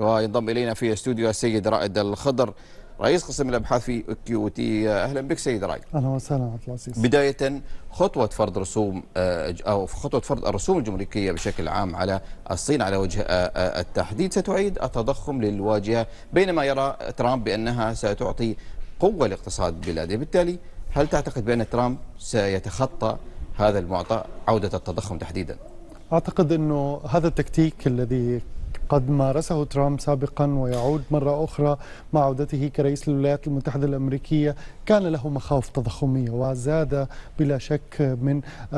وينضم الينا في استوديو السيد رائد الخضر رئيس قسم الابحاث في كيو تي اهلا بك سيد رائد اهلا وسهلا عبد العزيز بدايه خطوه فرض رسوم آه، او خطوه فرض الرسوم الجمركيه بشكل عام على الصين على وجه آه، آه، التحديد ستعيد التضخم للواجهه بينما يرى ترامب بانها ستعطي قوه لاقتصاد بلاده بالتالي هل تعتقد بان ترامب سيتخطى هذا المعطى عوده التضخم تحديدا؟ اعتقد انه هذا التكتيك الذي قد مارسه ترامب سابقا ويعود مرة أخرى مع عودته كرئيس الولايات المتحدة الأمريكية كان له مخاوف تضخمية وزاد بلا شك من آه،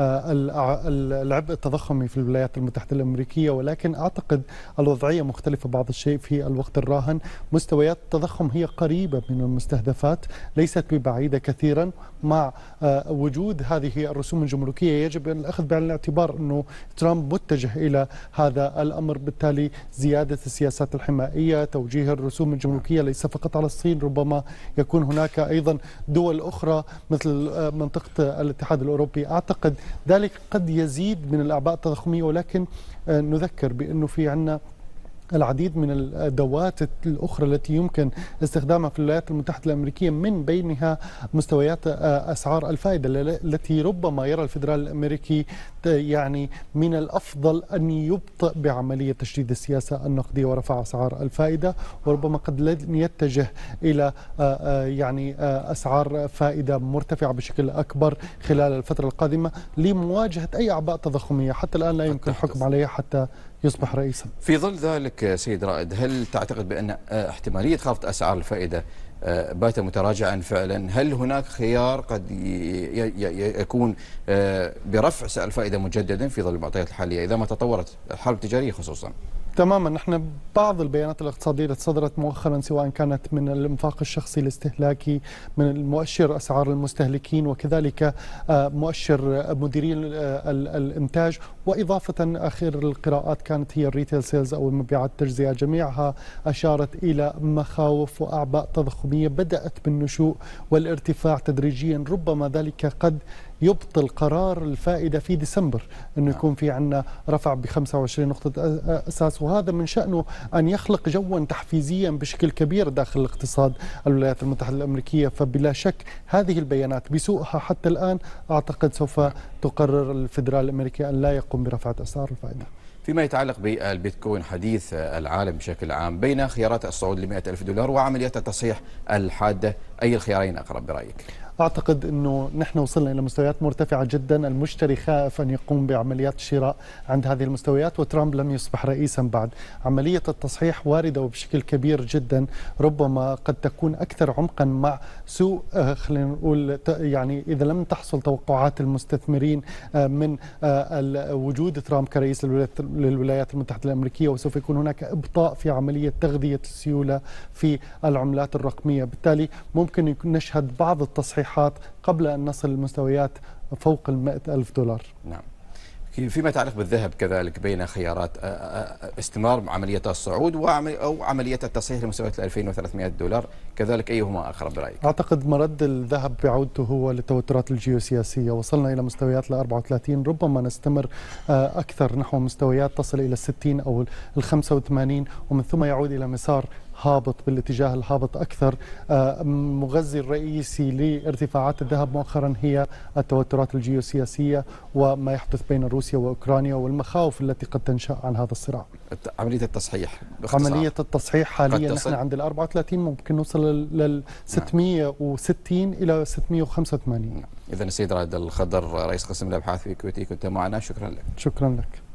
آه، العبء التضخمي في الولايات المتحدة الأمريكية ولكن أعتقد الوضعية مختلفة بعض الشيء في الوقت الراهن مستويات التضخم هي قريبة من المستهدفات ليست ببعيدة كثيرا مع آه، وجود هذه الرسوم الجمركية يجب الأخذ بعين الاعتبار أنه ترامب متجه إلى هذا الأمر بالتالي زيادة السياسات الحمائية توجيه الرسوم الجمركية ليس فقط على الصين ربما يكون هناك أيضا دول أخرى مثل آه، منطقة الاتحاد الأوروبي أعتقد ذلك قد يزيد من الأعباء التضخمية ولكن آه، نذكر بأنه في عندنا العديد من الادوات الاخرى التي يمكن استخدامها في الولايات المتحده الامريكيه من بينها مستويات آه، اسعار الفائده التي ربما يرى الفدرال الامريكي يعني من الافضل ان يبطئ بعمليه تشديد السياسه النقديه ورفع اسعار الفائده وربما قد لن يتجه الى آه، آه، يعني اسعار فائده مرتفعه بشكل اكبر خلال الفتره القادمه لمواجهه اي اعباء تضخميه حتى الان لا يمكن الحكم عليها حتى يصبح رئيسا في ظل ذلك سيد رائد هل تعتقد بأن آه، احتمالية خفض أسعار الفائدة آه، بات متراجعا فعلا هل هناك خيار قد يكون آه، برفع سعر الفائدة مجددا في ظل المعطيات الحالية إذا ما تطورت الحرب التجارية خصوصا تماما نحن بعض البيانات الاقتصاديه اللي صدرت مؤخرا سواء كانت من الانفاق الشخصي الاستهلاكي من مؤشر اسعار المستهلكين وكذلك آه، مؤشر مديري آه، الانتاج واضافه اخر القراءات كانت هي الريتيل سيلز او المبيعات التجزئه جميعها اشارت الى مخاوف واعباء تضخميه بدات بالنشوء والارتفاع تدريجيا ربما ذلك قد يبطل قرار الفائده في ديسمبر انه يكون في عندنا رفع ب 25 نقطه اساس وهذا من شأنه أن يخلق جوا تحفيزيا بشكل كبير داخل الاقتصاد الولايات المتحدة الأمريكية فبلا شك هذه البيانات بسوءها حتى الآن أعتقد سوف تقرر الفدرال الأمريكي أن لا يقوم برفعة أسعار الفائدة فيما يتعلق بالبيتكوين حديث العالم بشكل عام بين خيارات الصعود ل 100 ألف دولار وعمليات التصحيح الحادة أي الخيارين أقرب برأيك؟ أعتقد أنه نحن وصلنا إلى مستويات مرتفعة جدا المشتري خائف أن يقوم بعمليات الشراء عند هذه المستويات وترامب لم يصبح رئيسا بعد عملية التصحيح واردة وبشكل كبير جدا ربما قد تكون أكثر عمقا مع سوء آه، خلينا نقول يعني إذا لم تحصل توقعات المستثمرين آه، من آه، وجود ترامب كرئيس للولايات المتحدة الأمريكية وسوف يكون هناك إبطاء في عملية تغذية السيولة في العملات الرقمية بالتالي ممكن نشهد بعض التصحيح تصحيحات قبل أن نصل لمستويات فوق ال ألف دولار نعم فيما يتعلق بالذهب كذلك بين خيارات استمرار عملية الصعود أو عملية التصحيح لمستويات 2300 دولار كذلك أيهما آخر برأيك؟ أعتقد مرد الذهب بعودته هو للتوترات الجيوسياسية وصلنا إلى مستويات ال 34 ربما نستمر أكثر نحو مستويات تصل إلى 60 أو ال 85 ومن ثم يعود إلى مسار هابط بالاتجاه الهابط أكثر آه، مغذي الرئيسي لارتفاعات الذهب مؤخرا هي التوترات الجيوسياسية وما يحدث بين روسيا وأوكرانيا والمخاوف التي قد تنشأ عن هذا الصراع عملية التصحيح باختصار. عملية التصحيح حاليا نحن عند ال 34 ممكن نوصل لل 660 نعم. إلى 685 نعم. إذا السيد رائد الخضر رئيس قسم الأبحاث في كويتي كنت معنا شكرا لك شكرا لك